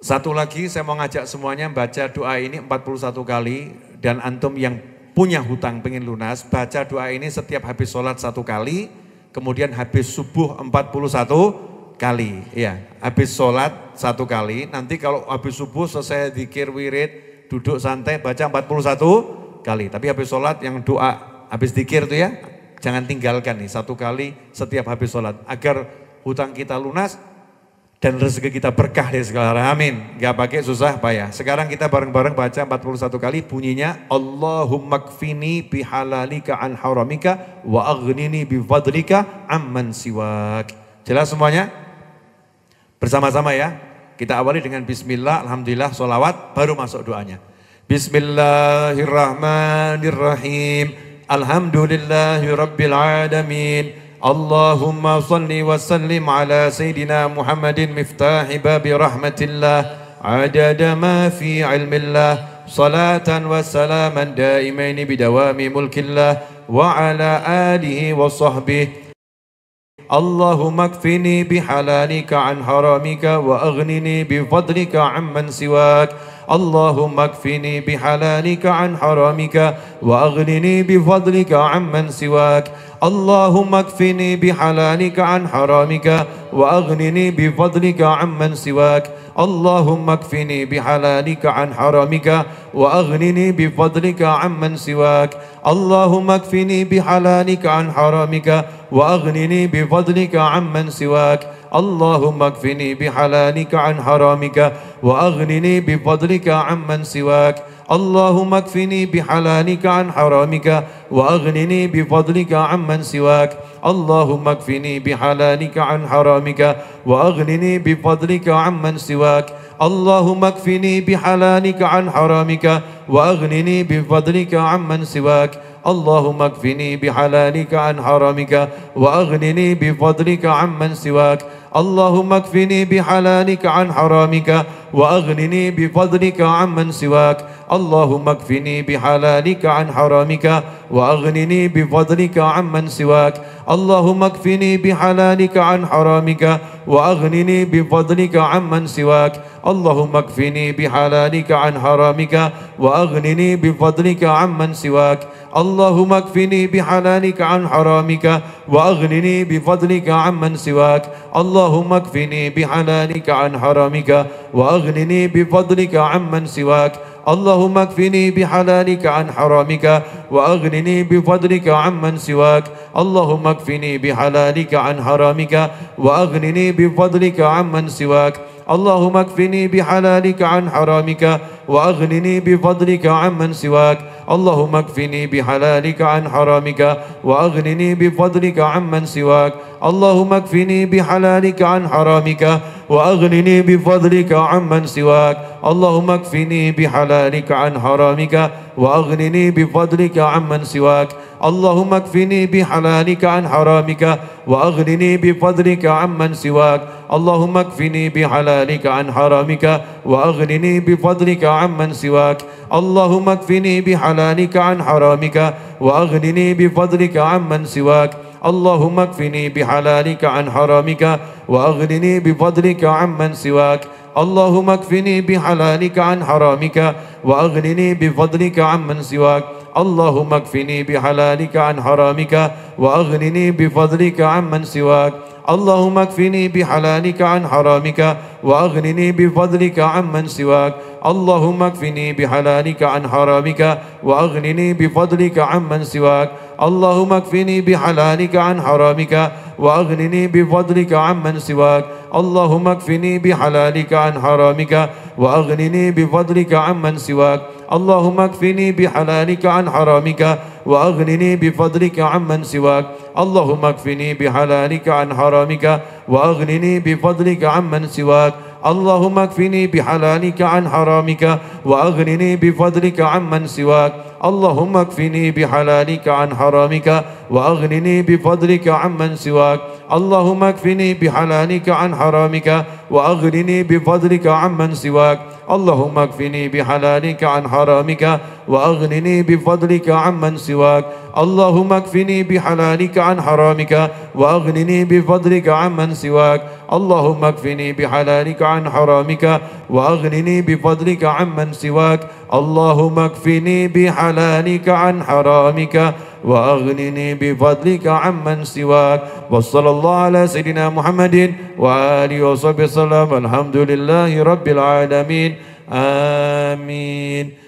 Satu lagi saya mau ngajak semuanya baca doa ini 41 kali dan antum yang punya hutang pengen lunas, baca doa ini setiap habis sholat satu kali, kemudian habis subuh 41 kali. Ya, habis sholat satu kali, nanti kalau habis subuh selesai dikir wirid, duduk santai, baca 41 kali. Tapi habis sholat yang doa, habis dikir itu ya, jangan tinggalkan nih satu kali setiap habis sholat. Agar hutang kita lunas, dan rezeki kita berkah dari segala arah. Amin. Gak pakai susah payah. Sekarang kita bareng-bareng baca 41 kali bunyinya Allahumma kfini bihalalika an haramika wa agnini bifadlika amman siwak. Jelas semuanya? Bersama-sama ya. Kita awali dengan bismillah, alhamdulillah, solawat, baru masuk doanya. Bismillahirrahmanirrahim. Alhamdulillahirrabbilalamin. اللهم صل وسلم على سيدنا محمد مفتاح باب رحمة الله عدد ما في علم الله صلاة وسلاما دائمين بدوام ملك الله وعلى آله وصحبه اللهم اكفني بحلالك عن حرامك وأغنني بفضلك عمن سواك اللهم اكفني بحلالك عن حرامك وأغنني بفضلك عمن سواك اللهم اكفني بحلالك عن حرامك وأغنني بفضلك عمن سواك اللهم اكفني بحلالك عن حرامك وأغنني بفضلك عمن سواك اللهم اكفني بحلالك عن حرامك وأغنني بفضلك عمن سواك اللهم اكفني بحلالك عن حرامك وأغنني بفضلك عمن سواك اللهم اكفني بحلالك عن حرامك وأغنني بفضلك عمن سواك اللهم اكفني بحلالك عن حرامك وأغنني بفضلك عمن سواك اللهم اكفني بحلالك عن حرامك وأغنني بفضلك عمن سواك اللهم اكفني بحلالك عن حرامك وأغنني بفضلك عمن سواك اللهم اكفني بحلالك عن حرامك وأغنني بفضلك عمن سواك اللهم اكفني بحلالك عن حرامك وأغنني بفضلك عمن سواك اللهم اكفني بحلالك عن حرامك وأغنني بفضلك عمن سواك اللهم اكفني بحلالك عن حرامك وأغنني بفضلك عمن سواك اللهم اكفني بحلالك عن حرامك وأغنني بفضلك عمن سواك اللهم اكفني بحلالك عن حرامك وأغنني واغنني بفضلك عمن سواك اللهم اكفني بحلالك عن حرامك وأغنني بفضلك عمن سواك اللهم اكفني بحلالك عن حرامك وأغنني بفضلك عمن سواك اللهم اكفني بحلالك عن حرامك وأغنني بفضلك عمن سواك اللهم اكفني بحلالك عن حرامك وأغنني بفضلك عمن سواك اللهم اكفني بحلالك عن حرامك وأغنني بفضلك عمن سواك اللهم اكفني بحلالك عن حرامك وأغنني بفضلك عمن سواك اللهم اكفني بحلالك عن حرامك وأغنني بفضلك عمن سواك اللهم اكفني بحلالك عن حرامك وأغنني بفضلك عمن سواك اللهم اكفني بحلالك عن حرامك وأغنني بفضلك عمن سواك اللهم اكفني بحلالك عن حرامك وأغنني بفضلك عمن سواك اللهم اكفني بحلالك عن حرامك وأغنني بفضلك عمن سواك اللهم اكفني بحلالك عن حرامك وأغنني بفضلك عمن سواك اللهم اكفني بحلالك عن حرامك وأغنني بفضلك عمن سواك اللهم اكفني بحلالك عن حرامك وأغنني بفضلك عمن سواك اللهم اكفني بحلالك عن حرامك وأغنني بفضلك عمن سواك اللهم اكفني بحلالك عن حرامك وأغنني بفضلك عمن سواك اللهم اكفني بحلالك عن حرامك وأغنني بفضلك عمن سواك اللهم اكفني بحلالك عن حرامك وأغنني بفضلك عمن سواك اللهم اكفني بحلالك عن حرامك وأغنني بفضلك عمن سواك اللهم اكفني بحلالك عن حرامك وأغنني بفضلك عمن سواك اللهم اكفني بحلالك عن حرامك وأغنني بفضلك عمن سواك اللهم اكفني بحلالك عن حرامك وأغنني بفضلك عمن سواك اللهم اكفني بحلالك عن حرامك وأغنني بفضلك عمن سواك اللهم اكفني بحلالك عن حرامك وأغنني بفضلك عمن سواك اللهم اكفني بحلالك عن حرامك وأغنني بفضلك عمن سواك وصلى الله على سيدنا محمد وآله وصحبه وسلم الحمد لله رب العالمين آمين